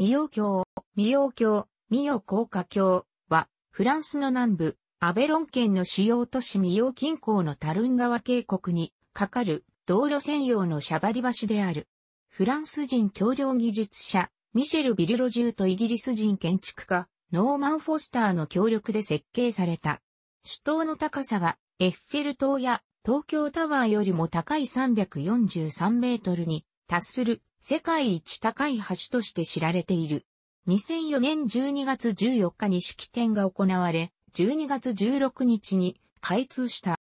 ミヨ教、ミヨ教、ミヨ高架教は、フランスの南部、アベロン県の主要都市ミヨ近郊のタルン川渓谷に、かかる、道路専用のシャバリ橋である。フランス人橋梁技術者、ミシェル・ビルロジューとイギリス人建築家、ノーマン・フォスターの協力で設計された。主都の高さが、エッフェル塔や東京タワーよりも高い343メートルに達する世界一高い橋として知られている。2004年12月14日に式典が行われ、12月16日に開通した。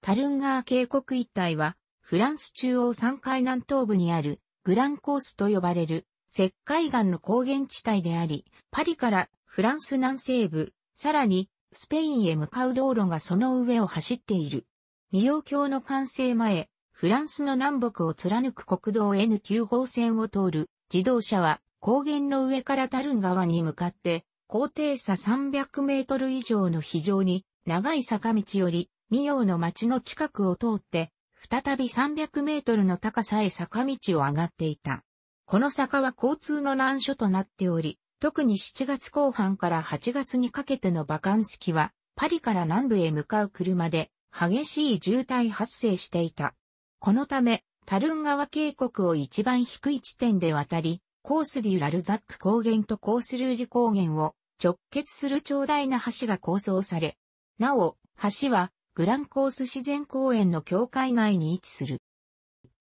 タルンガー渓谷一帯は、フランス中央山海南東部にあるグランコースと呼ばれる石灰岩の高原地帯であり、パリからフランス南西部、さらにスペインへ向かう道路がその上を走っている。美容橋の完成前、フランスの南北を貫く国道 N9 号線を通る自動車は高原の上からタルン川に向かって高低差300メートル以上の非常に長い坂道よりミヨの町の近くを通って再び300メートルの高さへ坂道を上がっていた。この坂は交通の難所となっており、特に7月後半から8月にかけてのバカンス期は、パリから南部へ向かう車で激しい渋滞発生していた。このため、タルン川渓谷を一番低い地点で渡り、コースデュラルザック高原とコースルージュ高原を直結する長大な橋が構想され、なお、橋はグランコース自然公園の境界内に位置する。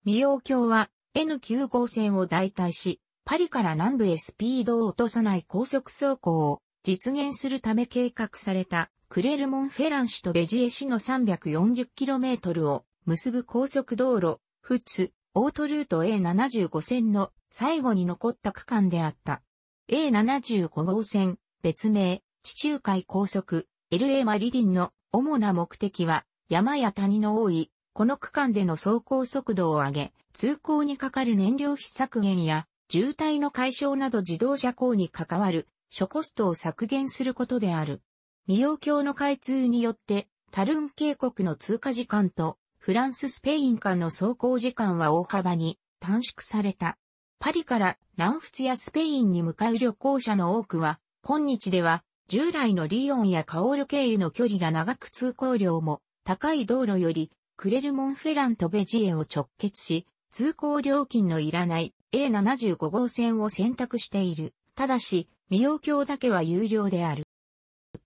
美容橋は N9 号線を代替し、パリから南部へスピードを落とさない高速走行を実現するため計画されたクレルモンフェラン市とベジエ市の 340km を結ぶ高速道路、富津、オートルート A75 線の最後に残った区間であった。A75 号線、別名、地中海高速、LA マリディンの主な目的は、山や谷の多い、この区間での走行速度を上げ、通行にかかる燃料費削減や、渋滞の解消など自動車工に関わる、諸コストを削減することである。未容橋の開通によって、タルン渓谷の通過時間とフランス・スペイン間の走行時間は大幅に短縮された。パリから南仏やスペインに向かう旅行者の多くは、今日では従来のリヨンやカオル経由の距離が長く通行量も高い道路よりクレルモンフェランとベジエを直結し、通行料金のいらない A75 号線を選択している。ただし、未容橋だけは有料である。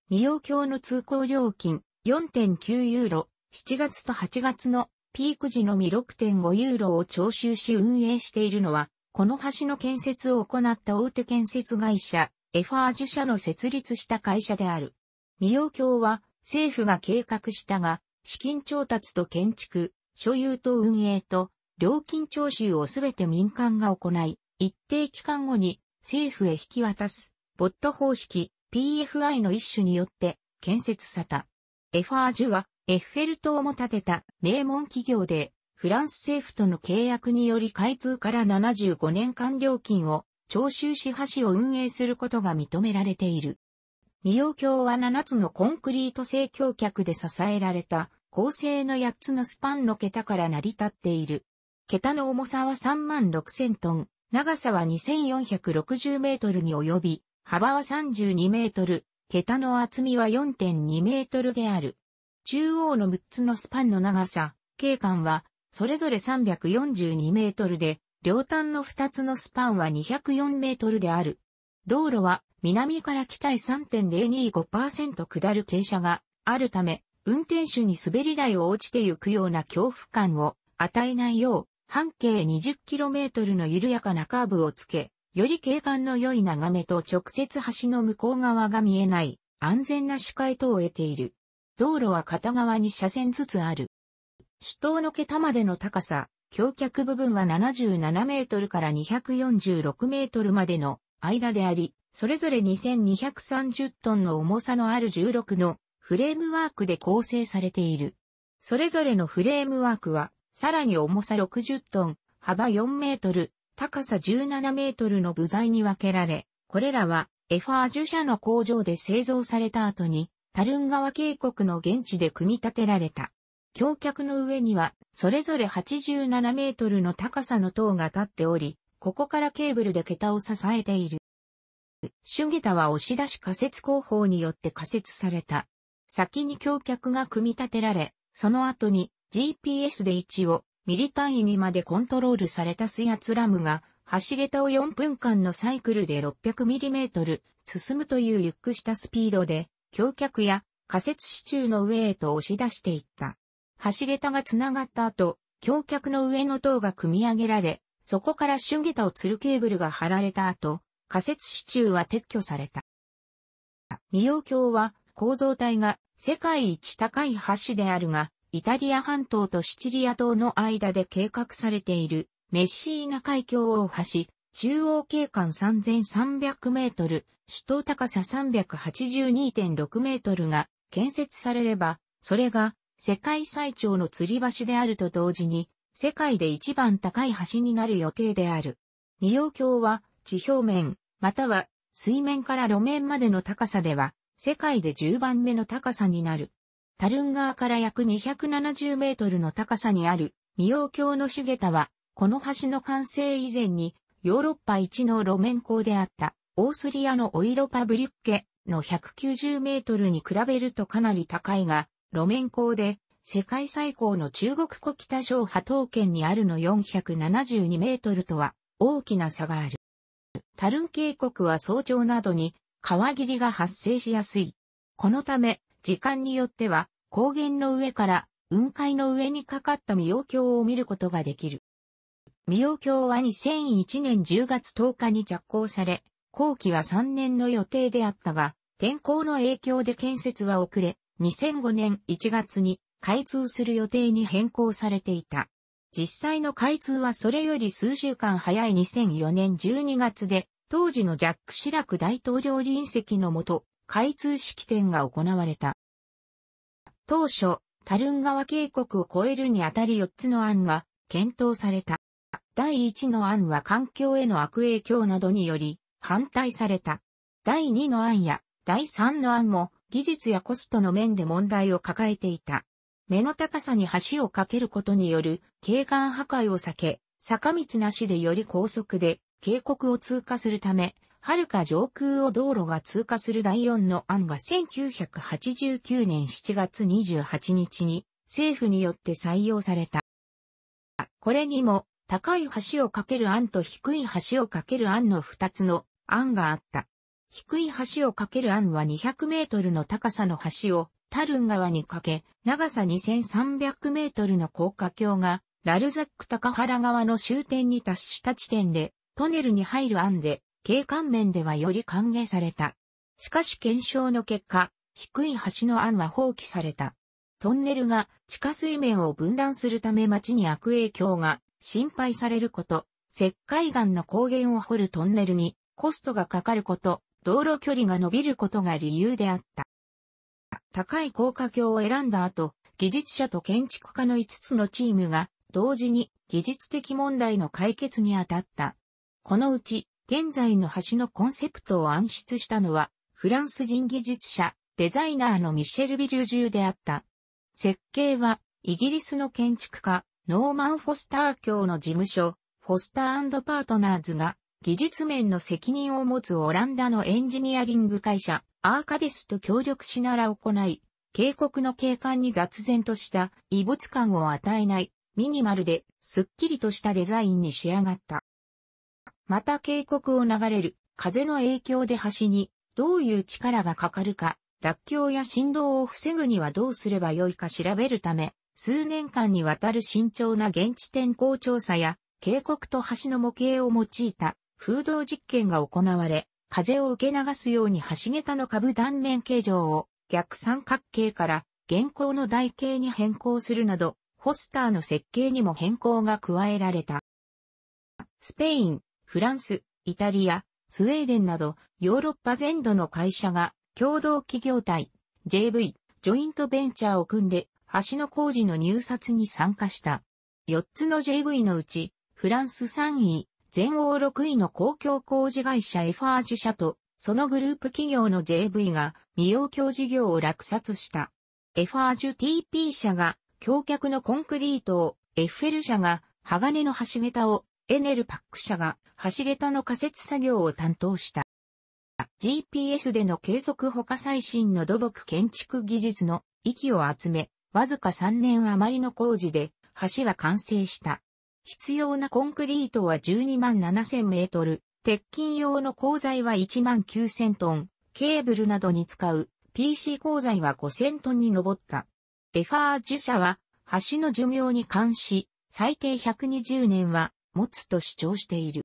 未容橋の通行料金4.9ユーロ、7月と8月のピーク時のみ6.5ユーロを徴収し運営しているのは、この橋の建設を行った大手建設会社、エファージュ社の設立した会社である。未容橋は政府が計画したが、資金調達と建築、所有と運営と料金徴収をすべて民間が行い、一定期間後に政府へ引き渡す、ボット方式 PFI の一種によって建設された。エファージュはエッフェル塔も建てた名門企業で、フランス政府との契約により開通から75年間料金を徴収し橋を運営することが認められている。未用橋は7つのコンクリート製橋脚で支えられた構成の8つのスパンの桁から成り立っている。桁の重さは3万6000トン、長さは2460メートルに及び、幅は32メートル、桁の厚みは4.2メートルである。中央の6つのスパンの長さ、景観は、それぞれ342メートルで、両端の2つのスパンは204メートルである。道路は、南から北へ3.025%下る傾斜があるため、運転手に滑り台を落ちてゆくような恐怖感を与えないよう、半径 20km の緩やかなカーブをつけ、より景観の良い眺めと直接橋の向こう側が見えない安全な視界等を得ている。道路は片側に車線ずつある。首都の桁までの高さ、橋脚部分は77メートルから246メートルまでの間であり、それぞれ2230トンの重さのある16のフレームワークで構成されている。それぞれのフレームワークは、さらに重さ60トン、幅4メートル、高さ17メートルの部材に分けられ、これらはエファー樹社の工場で製造された後にタルン川渓谷の現地で組み立てられた。橋脚の上には、それぞれ87メートルの高さの塔が立っており、ここからケーブルで桁を支えている。シュゲタは押し出し仮設工法によって仮設された。先に橋脚が組み立てられ、その後に GPS で位置をミリ単位にまでコントロールされた水圧ラムが、橋桁を4分間のサイクルで6 0 0トル進むというゆっくしたスピードで橋脚や仮設支柱の上へと押し出していった。橋桁が繋がった後、橋脚の上の塔が組み上げられ、そこから春桁を吊るケーブルが張られた後、仮設支柱は撤去された。未央橋は構造体が世界一高い橋であるが、イタリア半島とシチリア島の間で計画されているメッシーナ海峡を橋、中央景観3300メートル、首都高さ382.6メートルが建設されれば、それが世界最長の吊り橋であると同時に、世界で一番高い橋になる予定である。未葉橋は地表面、または水面から路面までの高さでは、世界で10番目の高さになる。タルン川から約270メートルの高さにある、未葉橋の主桁は、この橋の完成以前に、ヨーロッパ一の路面工であったオースリアのオイロパブリュッケの190メートルに比べるとかなり高いが、路面工で世界最高の中国古北省波東圏にあるの472メートルとは大きな差がある。タルン渓谷は早朝などに川霧が発生しやすい。このため、時間によっては高原の上から雲海の上にかかった妙境を見ることができる。ミオ教は2001年10月10日に着工され、工期は3年の予定であったが、天候の影響で建設は遅れ、2005年1月に開通する予定に変更されていた。実際の開通はそれより数週間早い2004年12月で、当時のジャック・シラク大統領臨席のもと、開通式典が行われた。当初、タルン川渓谷を越えるにあたり4つの案が検討された。第1の案は環境への悪影響などにより反対された。第2の案や第3の案も技術やコストの面で問題を抱えていた。目の高さに橋を架けることによる景観破壊を避け、坂道なしでより高速で渓谷を通過するため、遥か上空を道路が通過する第4の案が1989年7月28日に政府によって採用された。これにも高い橋を架ける案と低い橋を架ける案の二つの案があった。低い橋を架ける案は200メートルの高さの橋をタルン川に架け、長さ2300メートルの高架橋がラルザック高原川の終点に達した地点でトネルに入る案で、景観面ではより歓迎された。しかし検証の結果、低い橋の案は放棄された。トンネルが地下水面を分断するため町に悪影響が心配されること、石灰岩の高原を掘るトンネルにコストがかかること、道路距離が伸びることが理由であった。高い高架橋を選んだ後、技術者と建築家の5つのチームが同時に技術的問題の解決に当たった。このうち、現在の橋のコンセプトを暗出したのは、フランス人技術者、デザイナーのミシェル・ビルジューであった。設計は、イギリスの建築家、ノーマン・フォスター教の事務所、フォスターパートナーズが、技術面の責任を持つオランダのエンジニアリング会社、アーカデスと協力しなら行い、警告の景観に雑然とした異物感を与えないミニマルで、すっきりとしたデザインに仕上がった。また警告を流れる風の影響で橋にどういう力がかかるか、落橋や振動を防ぐにはどうすればよいか調べるため、数年間にわたる慎重な現地天候調査や、渓谷と橋の模型を用いた風洞実験が行われ、風を受け流すように橋桁の株断面形状を逆三角形から現行の台形に変更するなど、ホスターの設計にも変更が加えられた。スペイン、フランス、イタリア、スウェーデンなどヨーロッパ全土の会社が共同企業体 JV、ジョイントベンチャーを組んで橋の工事の入札に参加した。4つの JV のうち、フランス3位、全欧6位の公共工事会社エファージュ社と、そのグループ企業の JV が未要橋事業を落札した。エファージュ TP 社が橋脚のコンクリートを、エッフェル社が鋼の橋桁を、エネルパック社が橋桁の仮設作業を担当した。GPS での計測他最新の土木建築技術の域を集め、わずか3年余りの工事で、橋は完成した。必要なコンクリートは12万7千メートル、鉄筋用の鋼材は1万9千トン、ケーブルなどに使う PC 鋼材は5千トンに上った。レファー受社は、橋の寿命に関し、最低120年は持つと主張している。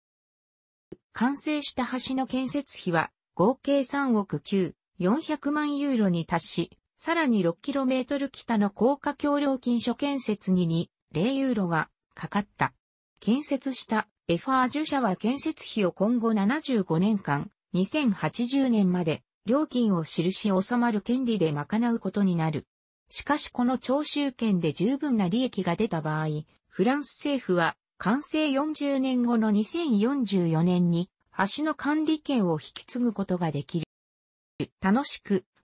完成した橋の建設費は合計3億9、400万ユーロに達し、さらに 6km 北の高架橋料金所建設に2、0ユーロがかかった。建設したエファージュ社は建設費を今後75年間、2080年まで料金を記し収まる権利で賄うことになる。しかしこの徴収権で十分な利益が出た場合、フランス政府は完成40年後の2044年に橋の管理権を引き継ぐことができる。楽しく